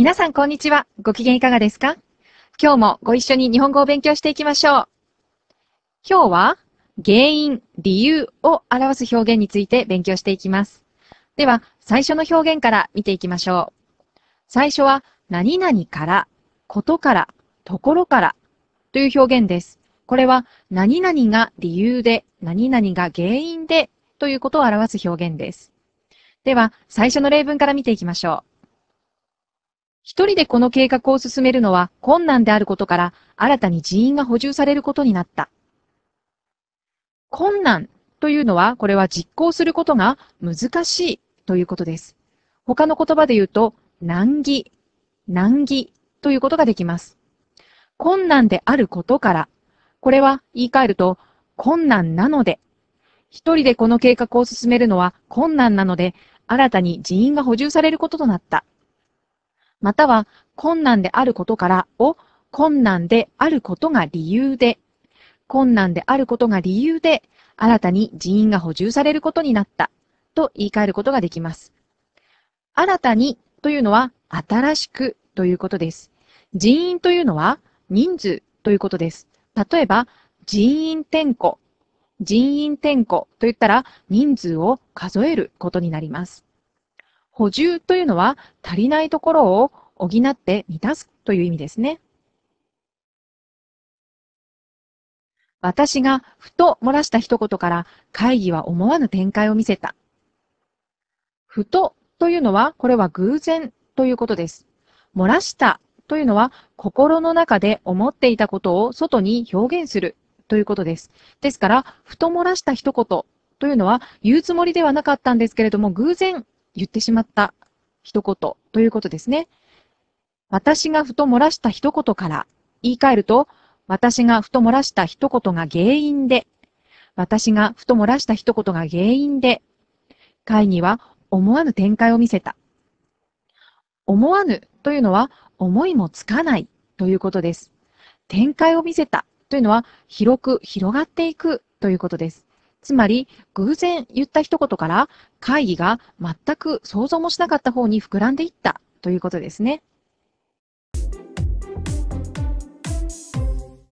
皆さん、こんにちは。ご機嫌いかがですか今日もご一緒に日本語を勉強していきましょう。今日は、原因、理由を表す表現について勉強していきます。では、最初の表現から見ていきましょう。最初は、何々から、ことから、ところからという表現です。これは、何々が理由で、何々が原因でということを表す表現です。では、最初の例文から見ていきましょう。一人でこの計画を進めるのは困難であることから、新たに人員が補充されることになった。困難というのは、これは実行することが難しいということです。他の言葉で言うと、難儀、難儀ということができます。困難であることから、これは言い換えると、困難なので、一人でこの計画を進めるのは困難なので、新たに人員が補充されることとなった。または困難であることからを困難であることが理由で、困難であることが理由で新たに人員が補充されることになったと言い換えることができます。新たにというのは新しくということです。人員というのは人数ということです。例えば人員転庫人員転庫といったら人数を数えることになります。補充というのは足りないところを補って満たすという意味ですね。私がふと漏らした一言から会議は思わぬ展開を見せた。ふとというのは、これは偶然ということです。漏らしたというのは、心の中で思っていたことを外に表現するということです。ですから、ふと漏らした一言というのは、言うつもりではなかったんですけれども、偶然言ってしまった一言ということですね。私がふと漏らした一言から言い換えると、私がふと漏らした一言が原因で、私がふと漏らした一言が原因で、会議は思わぬ展開を見せた。思わぬというのは思いもつかないということです。展開を見せたというのは広く広がっていくということです。つまり、偶然言った一言から会議が全く想像もしなかった方に膨らんでいったということですね。